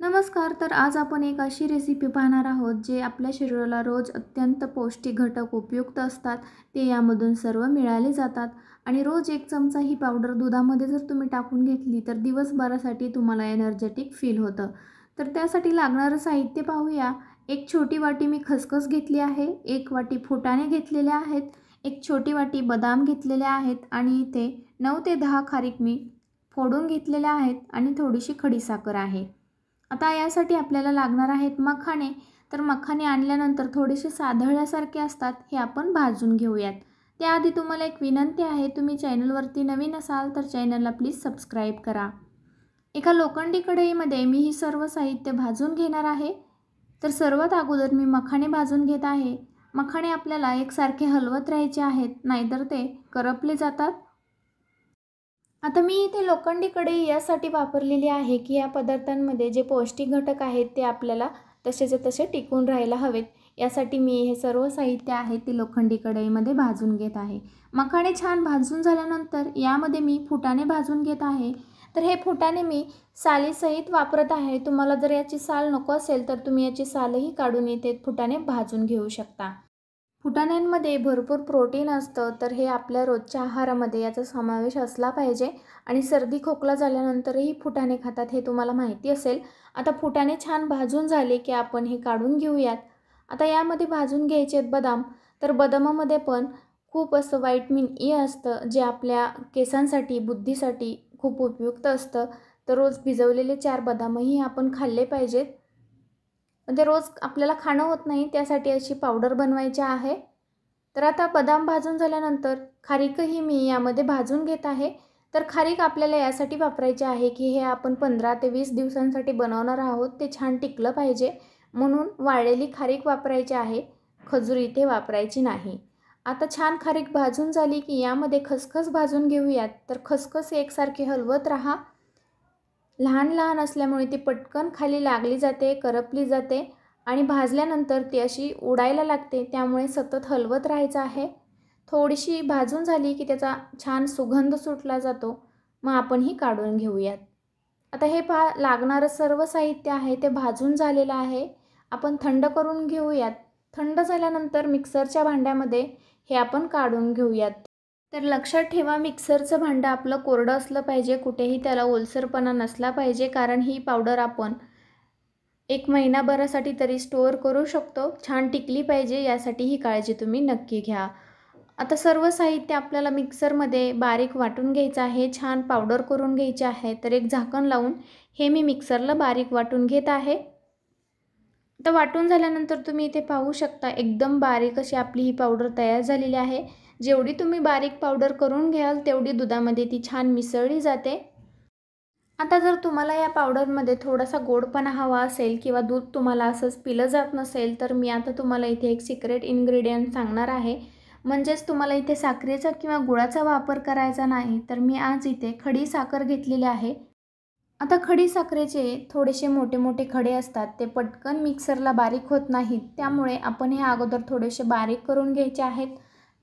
नमस्कार तर आज आपण एक अशी रेसिपी पाहणार आहोत जे आपल्या शरीराला रोज अत्यंत पौष्टिक घटक उपयुक्त असतात ते यामधून सर्व मिळाले जातात आणि रोज एक चमचा ही पावडर दुधामध्ये जर तुम्ही टाकून घेतली तर दिवसभरासाठी तुम्हाला एनर्जेटिक फील होतं तर त्यासाठी लागणारं साहित्य पाहूया एक छोटी वाटी मी खसखस घेतली आहे एक वाटी फुटाणे घेतलेल्या आहेत एक छोटी वाटी बदाम घेतलेल्या आहेत आणि इथे नऊ ते दहा खारीक मी फोडून घेतलेल्या आहेत आणि थोडीशी खडीसाखर आहे आता यासाठी आपल्याला लागणार आहेत मखाणे तर मखाने आणल्यानंतर थोडेसे साधळ्यासारखे असतात हे आपण भाजून घेऊयात त्याआधी तुम्हाला एक विनंती आहे तुम्ही चॅनलवरती नवीन असाल तर चॅनलला प्लीज सबस्क्राईब करा एका लोखंडी कढईमध्ये मी ही सर्व साहित्य भाजून घेणार आहे तर सर्वात अगोदर मी मखाणे भाजून घेत आहे मखाणे आपल्याला एकसारखे हलवत राहायचे आहेत नाहीतर ते करपले जातात आता मी इथे लोखंडी कढई यासाठी वापरलेली आहे की या पदार्थांमध्ये जे पौष्टिक घटक आहेत ते आपल्याला तसेच्या तसे टिकून राहायला हवेत यासाठी मी हे सर्व साहित्य आहे ते लोखंडी कढईमध्ये भाजून घेत आहे मखाणे छान भाजून झाल्यानंतर यामध्ये मी फुटाणे भाजून घेत आहे तर हे फुटाणे मी सालीसहित वापरत आहे तुम्हाला जर याची साल नको असेल तर तुम्ही याची सालही काढून येते फुटाणे भाजून घेऊ शकता फुटाण्यांमध्ये भरपूर प्रोटीन असतं तर हे आपल्या रोजच्या आहारामध्ये याचा समावेश असला पाहिजे आणि सर्दी खोकला झाल्यानंतरही फुटाणे खातात हे तुम्हाला माहिती असेल आता फुटाणे छान भाजून झाले की आपण हे काढून घेऊयात आता यामध्ये भाजून घ्यायचे आहेत बदाम तर बदामामध्ये पण खूप असं व्हायटमिन ए असतं जे आपल्या केसांसाठी बुद्धीसाठी खूप उपयुक्त असतं तर रोज भिजवलेले चार बदामही आपण खाल्ले पाहिजेत म्हणजे रोज आपल्याला खाणं होत नाही त्यासाठी अशी पावडर बनवायची आहे तर आता बदाम भाजून झाल्यानंतर खारीकही मी यामध्ये भाजून घेत आहे तर खारीक आपल्याला यासाठी वापरायचे आहे की हे आपण पंधरा ते वीस दिवसांसाठी बनवणार आहोत ते छान टिकलं पाहिजे म्हणून वाळलेली खारीक वापरायची आहे खजूर इथे वापरायची नाही आता छान खारीक भाजून झाली की यामध्ये खसखस भाजून घेऊयात तर खसखस एकसारखे हलवत राहा लहान लहान असल्यामुळे ती पटकन खाली लागली जाते करपली जाते आणि भाजल्यानंतर ती अशी उडायला लागते त्यामुळे सतत हलवत राहायचं आहे थोडीशी भाजून झाली की त्याचा छान सुगंध सुटला जातो मग आपण ही काढून घेऊयात आता हे पा लागणारं सर्व साहित्य आहे ते भाजून झालेलं आहे आपण थंड करून घेऊयात थंड झाल्यानंतर मिक्सरच्या भांड्यामध्ये हे आपण काढून घेऊयात तर लक्षात ठेवा मिक्सरचं भांडं आपलं कोरडं असलं पाहिजे कुठेही त्याला ओलसरपणा नसला पाहिजे कारण ही पावडर आपण एक महिनाभरासाठी तरी स्टोअर करू शकतो छान टिकली पाहिजे यासाठी ही काळजी तुम्ही नक्की घ्या आता सर्व साहित्य आपल्याला मिक्सरमध्ये बारीक वाटून घ्यायचं आहे छान पावडर करून घ्यायची आहे तर एक झाकण लावून हे मी मिक्सरला बारीक वाटून घेत आहे तर वाटून झाल्यानंतर तुम्ही इथे पाहू शकता एकदम बारीक अशी आपली ही पावडर तयार झालेली आहे जेवढी तुम्ही बारीक पावडर करून घ्याल तेवढी दुधामध्ये ती छान मिसळली जाते आता जर तुम्हाला या पावडरमध्ये थोडासा गोडपणा हवा असेल किंवा दूध तुम्हाला असंच पिलं जात नसेल तर मी आता तुम्हाला इथे एक सिक्रेट इन्ग्रेडियंट सांगणार आहे म्हणजेच तुम्हाला इथे साखरेचा किंवा गुळाचा वापर करायचा नाही तर मी आज इथे खडी साखर घेतलेली आहे आता खडी साखरेचे थोडेसे मोठे मोठे खडे असतात ते पटकन मिक्सरला बारीक होत नाहीत त्यामुळे आपण हे अगोदर थोडेसे बारीक करून घ्यायचे आहेत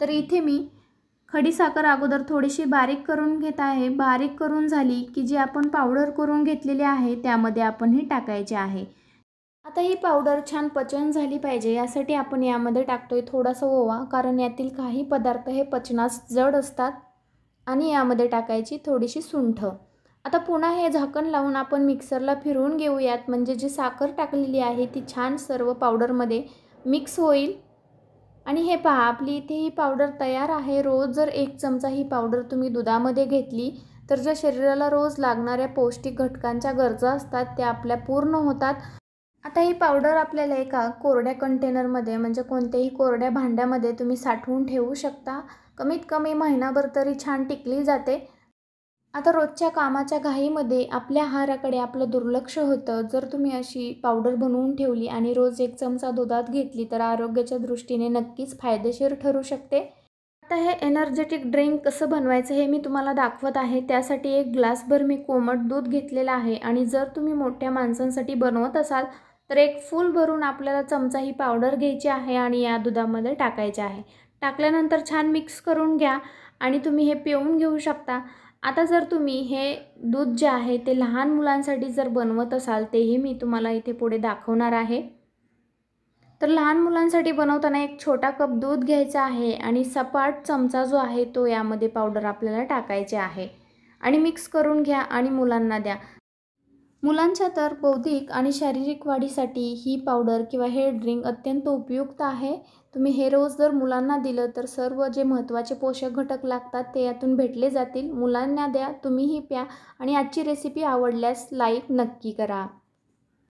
तर इथे मी खडीसाखर अगोदर थोडीशी बारीक करून घेत आहे बारीक करून झाली की जी आपण पावडर करून घेतलेली आहे त्यामध्ये आपण हे टाकायचे आहे आता ही पावडर छान पचन झाली पाहिजे यासाठी आपण यामध्ये टाकतोय थोडासा ओवा कारण यातील काही पदार्थ हे पचनास जड असतात आणि यामध्ये टाकायची थोडीशी सुंठ आता पुन्हा हे झाकण लावून आपण मिक्सरला फिरवून घेऊयात म्हणजे जी साखर टाकलेली आहे ती छान सर्व पावडरमध्ये मिक्स होईल आणि हे पहा आपली इथे ही पावडर तयार आहे रोज जर एक चमचा ही पावडर तुम्ही दुधामध्ये घेतली तर ज्या शरीराला रोज लागणाऱ्या पौष्टिक घटकांच्या गरजा असतात त्या आपल्या पूर्ण होतात आता ही पावडर आपल्याला एका कोरड्या कंटेनरमध्ये म्हणजे कोणत्याही कोरड्या भांड्यामध्ये तुम्ही साठवून ठेवू शकता कमीत कमी महिनाभर तरी छान टिकली जाते आता रोजच्या कामाच्या घाईमध्ये आपल्या आहाराकडे आपलं दुर्लक्ष होतं जर तुम्ही अशी पावडर बनवून ठेवली आणि रोज एक चमचा दुधात घेतली तर आरोग्याच्या दृष्टीने नक्कीच फायदेशीर ठरू शकते आता हे एनर्जेटिक ड्रिंक कसं बनवायचं हे मी तुम्हाला दाखवत आहे त्यासाठी एक ग्लासभर मी कोमट दूध घेतलेलं आहे आणि जर तुम्ही मोठ्या माणसांसाठी बनवत असाल तर एक फुल भरून आपल्याला चमचा ही पावडर घ्यायची आहे आणि या दुधामध्ये टाकायचे आहे टाकल्यानंतर छान मिक्स करून घ्या आणि तुम्ही हे पिऊन घेऊ शकता आता जर तुम्ही हे दूध जे आहे ते लहान मुलांसाठी जर बनवत असाल तेही मी तुम्हाला इथे पुढे दाखवणार आहे तर लहान मुलांसाठी बनवताना एक छोटा कप दूध घ्यायचा आहे आणि सपाट चमचा जो आहे तो यामध्ये पावडर आपल्याला टाकायचे आहे आणि मिक्स करून घ्या आणि मुलांना द्या मुलांच्या तर बौद्धिक आणि शारीरिक वाढीसाठी ही पावडर किंवा हेअर ड्रिंक अत्यंत उपयुक्त आहे तुम्ही हे रोज जर मुलांना दिलं तर सर्व जे महत्त्वाचे पोषक घटक लागतात ते यातून भेटले जातील मुलांना द्या तुम्हीही प्या आणि आजची रेसिपी आवडल्यास लाईक नक्की करा